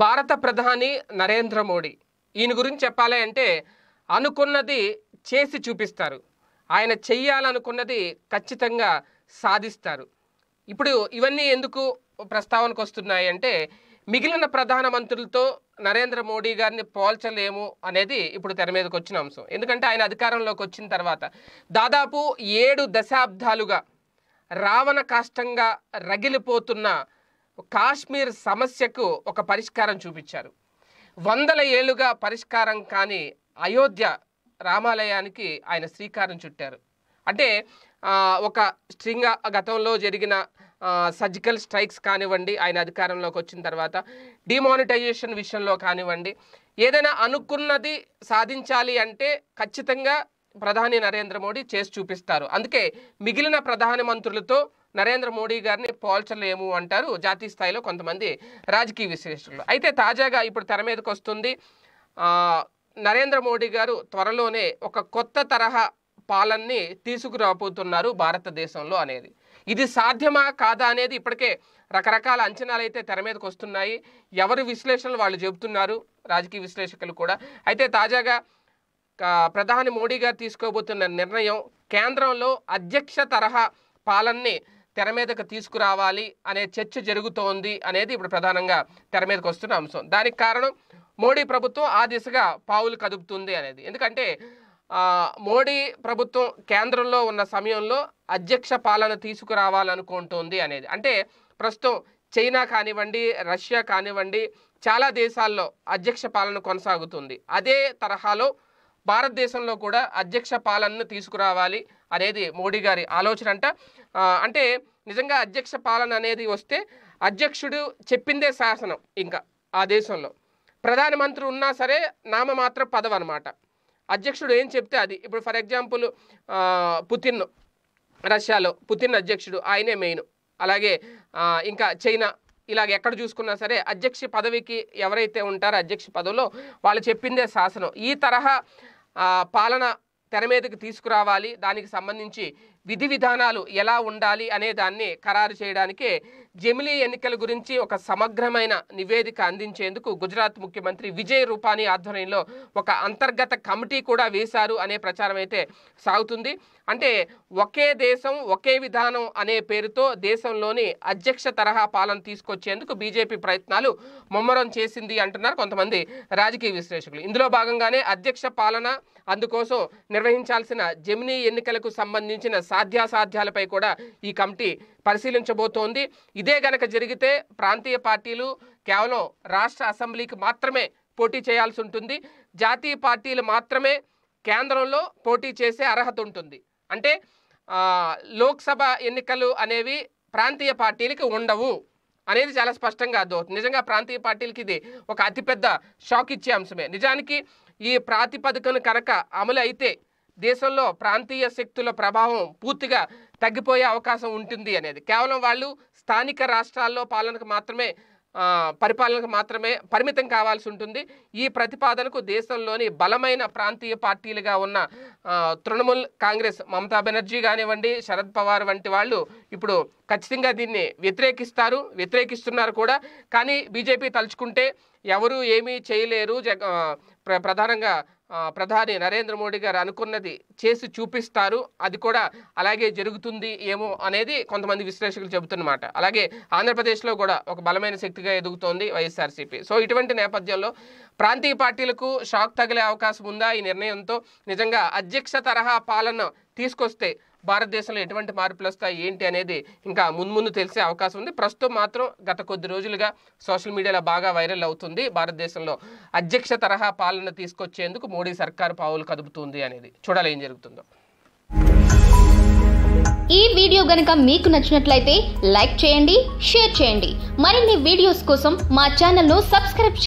భారత ప్రధాని నరేంద్ర మోడీ ఈయన గురించి చెప్పాలి అంటే అనుకున్నది చేసి చూపిస్తారు ఆయన చెయ్యాలనుకున్నది ఖచ్చితంగా సాధిస్తారు ఇప్పుడు ఇవన్నీ ఎందుకు ప్రస్తావనకు వస్తున్నాయి అంటే మిగిలిన ప్రధానమంత్రులతో నరేంద్ర మోడీ గారిని పోల్చలేము అనేది ఇప్పుడు తెర మీదకి వచ్చిన అంశం ఎందుకంటే ఆయన అధికారంలోకి వచ్చిన తర్వాత దాదాపు ఏడు దశాబ్దాలుగా రావణ కాష్టంగా రగిలిపోతున్న కాశ్మీర్ సమస్యకు ఒక పరిష్కారం చూపించారు వందల ఏళ్ళుగా పరిష్కారం కాని అయోధ్య రామాలయానికి ఆయన శ్రీకారం చుట్టారు అంటే ఒక స్ట్రింగ్ గతంలో జరిగిన సర్జికల్ స్ట్రైక్స్ కానివ్వండి ఆయన అధికారంలోకి వచ్చిన తర్వాత డిమానిటైజేషన్ విషయంలో కానివ్వండి ఏదైనా అనుకున్నది సాధించాలి అంటే ఖచ్చితంగా ప్రధాని నరేంద్ర మోడీ చేసి చూపిస్తారు అందుకే మిగిలిన ప్రధాన మంత్రులతో నరేంద్ర మోడీ గారిని పోల్చలేము అంటారు జాతీయ స్థాయిలో కొంతమంది రాజకీయ విశ్లేషకులు అయితే తాజాగా ఇప్పుడు తెర మీదకి వస్తుంది నరేంద్ర మోడీ గారు త్వరలోనే ఒక కొత్త తరహా పాలన్ని తీసుకురాబోతున్నారు భారతదేశంలో అనేది ఇది సాధ్యమా కాదా అనేది ఇప్పటికే రకరకాల అంచనాలు అయితే తెర మీదకి వస్తున్నాయి ఎవరి విశ్లేషణలు వాళ్ళు చెబుతున్నారు రాజకీయ విశ్లేషకులు కూడా అయితే తాజాగా ప్రధాని మోడీ గారు తీసుకోబోతున్న నిర్ణయం కేంద్రంలో అధ్యక్ష తరహా పాలన్నీ తెర మీదకు తీసుకురావాలి అనే చర్చ జరుగుతోంది అనేది ఇప్పుడు ప్రధానంగా తెర మీదకు వస్తున్న అంశం దానికి కారణం మోడీ ప్రభుత్వం ఆ దిశగా పావులు కదుపుతుంది అనేది ఎందుకంటే మోడీ ప్రభుత్వం కేంద్రంలో ఉన్న సమయంలో అధ్యక్ష పాలన తీసుకురావాలనుకుంటుంది అనేది అంటే ప్రస్తుతం చైనా కానివ్వండి రష్యా కానివ్వండి చాలా దేశాల్లో అధ్యక్ష పాలన కొనసాగుతుంది అదే తరహాలో భారతదేశంలో కూడా అధ్యక్ష పాలనను తీసుకురావాలి అనేది మోడీ గారి ఆలోచన అంట అంటే నిజంగా అధ్యక్ష పాలన అనేది వస్తే అధ్యక్షుడు చెప్పిందే శాసనం ఇంకా ఆ దేశంలో ప్రధానమంత్రి ఉన్నా సరే నామమాత్ర పదవి అనమాట అధ్యక్షుడు ఏం చెప్తే అది ఇప్పుడు ఫర్ ఎగ్జాంపుల్ పుతిన్ రష్యాలో పుతిన్ అధ్యక్షుడు ఆయనే మెయిన్ అలాగే ఇంకా చైనా ఇలాగ ఎక్కడ చూసుకున్నా సరే అధ్యక్ష పదవికి ఎవరైతే ఉంటారో అధ్యక్ష పదవిలో వాళ్ళు చెప్పిందే శాసనం ఈ తరహా పాలన తెర మీదకి తీసుకురావాలి దానికి సంబంధించి విధి విధానాలు ఎలా ఉండాలి అనే దాన్ని ఖరారు చేయడానికి జమిలీ ఎన్నికల గురించి ఒక సమగ్రమైన నివేదిక అందించేందుకు గుజరాత్ ముఖ్యమంత్రి విజయ్ రూపానీ ఆధ్వర్యంలో ఒక అంతర్గత కమిటీ కూడా వేశారు అనే ప్రచారం అయితే సాగుతుంది అంటే ఒకే దేశం ఒకే విధానం అనే పేరుతో దేశంలోని అధ్యక్ష తరహా పాలన తీసుకొచ్చేందుకు బీజేపీ ప్రయత్నాలు ముమ్మరం చేసింది అంటున్నారు కొంతమంది రాజకీయ విశ్లేషకులు ఇందులో భాగంగానే అధ్యక్ష పాలన అందుకోసం నిర్వహించాల్సిన జమినీ ఎన్నికలకు సంబంధించిన సాధ్యాసాధ్యాలపై కూడా ఈ కమిటీ పరిశీలించబోతోంది ఇదే గనక జరిగితే ప్రాంతీయ పార్టీలు కేవలం రాష్ట్ర అసెంబ్లీకి మాత్రమే పోటీ చేయాల్సి ఉంటుంది జాతీయ పార్టీలు మాత్రమే కేంద్రంలో పోటీ చేసే అర్హత ఉంటుంది అంటే లోక్సభ ఎన్నికలు అనేవి ప్రాంతీయ పార్టీలకి ఉండవు అనేది చాలా స్పష్టంగా అర్థమవుతుంది నిజంగా ప్రాంతీయ పార్టీలకి ఇది ఒక అతిపెద్ద షాక్ ఇచ్చే అంశమే నిజానికి ఈ ప్రాతిపదికను కనుక అమలు అయితే దేశంలో ప్రాంతీయ శక్తుల ప్రభావం పూర్తిగా తగ్గిపోయే అవకాశం ఉంటుంది అనేది కేవలం వాళ్ళు స్థానిక రాష్ట్రాల్లో పాలనకు మాత్రమే పరిపాలనకు మాత్రమే పరిమితం కావాల్సి ఉంటుంది ఈ ప్రతిపాదనకు దేశంలోని బలమైన ప్రాంతీయ పార్టీలుగా ఉన్న తృణమూల్ కాంగ్రెస్ మమతా బెనర్జీ కానివ్వండి శరద్ పవార్ వంటి వాళ్ళు ఇప్పుడు ఖచ్చితంగా దీన్ని వ్యతిరేకిస్తారు వ్యతిరేకిస్తున్నారు కూడా కానీ బీజేపీ తలుచుకుంటే ఎవరు ఏమీ చేయలేరు జగ ప్రధానంగా ప్రధాని నరేంద్ర మోడీ గారు అనుకున్నది చేసి చూపిస్తారు అది కూడా అలాగే జరుగుతుంది ఏమో అనేది కొంతమంది విశ్లేషకులు చెబుతున్నమాట అలాగే ఆంధ్రప్రదేశ్లో కూడా ఒక బలమైన శక్తిగా ఎదుగుతోంది వైఎస్ఆర్సీపీ సో ఇటువంటి నేపథ్యంలో ప్రాంతీయ పార్టీలకు షాక్ తగిలే అవకాశం ఉందా ఈ నిర్ణయంతో నిజంగా అధ్యక్ష తరహా పాలన తీసుకొస్తే భారతదేశంలో ఎటువంటి మార్పులు వస్తాయి ఏంటి అనేది ఇంకా మున్ముందు తెలిసే అవకాశం ఉంది ప్రస్తుతం మాత్రం గత కొద్ది రోజులుగా సోషల్ మీడియాలో బాగా వైరల్ అవుతుంది భారతదేశంలో అధ్యక్ష తరహా పాలన తీసుకొచ్చేందుకు మోడీ సర్కారు పావులు కదుపుతుంది అనేది చూడాలి ఏం జరుగుతుందో ఈ వీడియో గనక మీకు నచ్చినట్లయితే లైక్ చేయండి షేర్ చేయండి మరిన్ని వీడియోస్ కోసం మా ఛానల్ను సబ్స్క్రైబ్